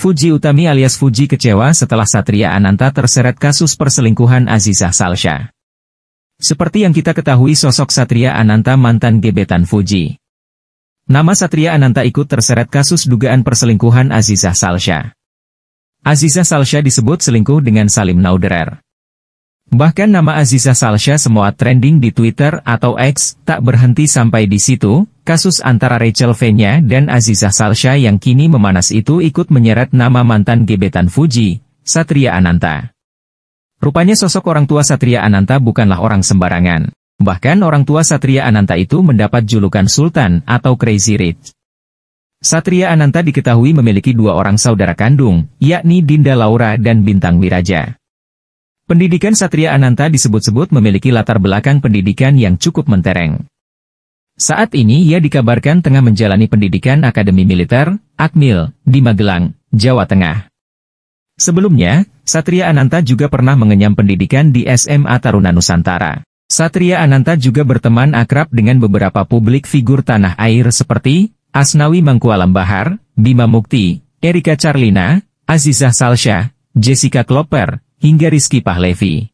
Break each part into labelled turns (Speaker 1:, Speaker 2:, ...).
Speaker 1: Fuji Utami alias Fuji kecewa setelah Satria Ananta terseret kasus perselingkuhan Azizah Salsha. Seperti yang kita ketahui sosok Satria Ananta mantan gebetan Fuji. Nama Satria Ananta ikut terseret kasus dugaan perselingkuhan Azizah Salsha. Azizah Salsha disebut selingkuh dengan Salim Nauderer. Bahkan nama Azizah Salsha semua trending di Twitter atau X tak berhenti sampai di situ, Kasus antara Rachel Fenya dan Azizah Salsha yang kini memanas itu ikut menyeret nama mantan gebetan Fuji, Satria Ananta. Rupanya sosok orang tua Satria Ananta bukanlah orang sembarangan. Bahkan orang tua Satria Ananta itu mendapat julukan Sultan atau Crazy Rich. Satria Ananta diketahui memiliki dua orang saudara kandung, yakni Dinda Laura dan Bintang Wiraja. Pendidikan Satria Ananta disebut-sebut memiliki latar belakang pendidikan yang cukup mentereng. Saat ini ia dikabarkan tengah menjalani pendidikan Akademi Militer, Akmil, di Magelang, Jawa Tengah. Sebelumnya, Satria Ananta juga pernah mengenyam pendidikan di SMA Taruna Nusantara. Satria Ananta juga berteman akrab dengan beberapa publik figur tanah air seperti Asnawi Mangkualam Bahar, Bima Mukti, Erika Charlina, Azizah Salsha, Jessica Klopper, hingga Rizky Pahlevi.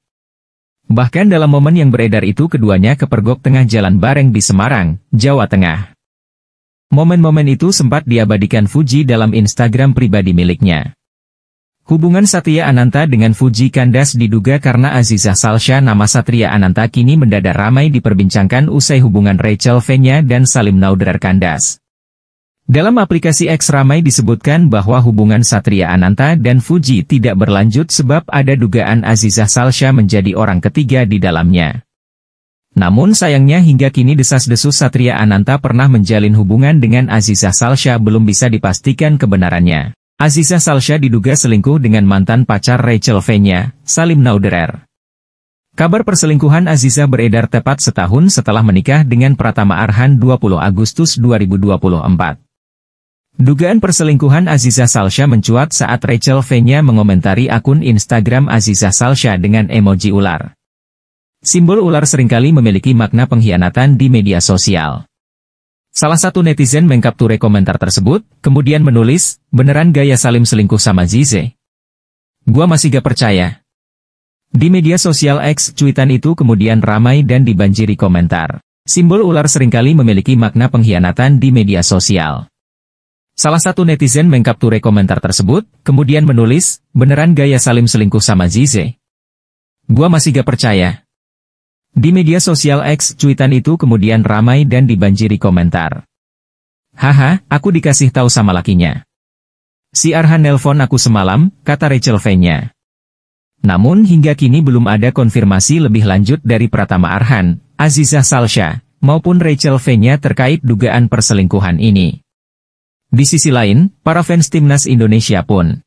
Speaker 1: Bahkan dalam momen yang beredar itu keduanya kepergok tengah jalan bareng di Semarang, Jawa Tengah. Momen-momen itu sempat diabadikan Fuji dalam Instagram pribadi miliknya. Hubungan Satya Ananta dengan Fuji kandas diduga karena Aziza Salsha nama Satria Ananta kini mendadak ramai diperbincangkan usai hubungan Rachel Venya dan Salim Nauder kandas. Dalam aplikasi X ramai disebutkan bahwa hubungan Satria Ananta dan Fuji tidak berlanjut sebab ada dugaan Azizah Salsha menjadi orang ketiga di dalamnya. Namun sayangnya hingga kini desas-desus Satria Ananta pernah menjalin hubungan dengan Azizah Salsha belum bisa dipastikan kebenarannya. Azizah Salsha diduga selingkuh dengan mantan pacar Rachel v Salim Nauderer. Kabar perselingkuhan Azizah beredar tepat setahun setelah menikah dengan Pratama Arhan 20 Agustus 2024. Dugaan perselingkuhan Aziza Salsha mencuat saat Rachel Fenya mengomentari akun Instagram Aziza Salsha dengan emoji ular. Simbol ular seringkali memiliki makna pengkhianatan di media sosial. Salah satu netizen mengkapture komentar tersebut, kemudian menulis, beneran gaya Salim selingkuh sama Zize. Gua masih gak percaya. Di media sosial X, cuitan itu kemudian ramai dan dibanjiri komentar. Simbol ular seringkali memiliki makna pengkhianatan di media sosial. Salah satu netizen mengkapture komentar tersebut, kemudian menulis, beneran gaya Salim selingkuh sama Zize. Gua masih gak percaya. Di media sosial X, cuitan itu kemudian ramai dan dibanjiri komentar. Haha, aku dikasih tahu sama lakinya. Si Arhan nelpon aku semalam, kata Rachel v Namun hingga kini belum ada konfirmasi lebih lanjut dari Pratama Arhan, Azizah Salsha, maupun Rachel v terkait dugaan perselingkuhan ini. Di sisi lain, para fans timnas Indonesia pun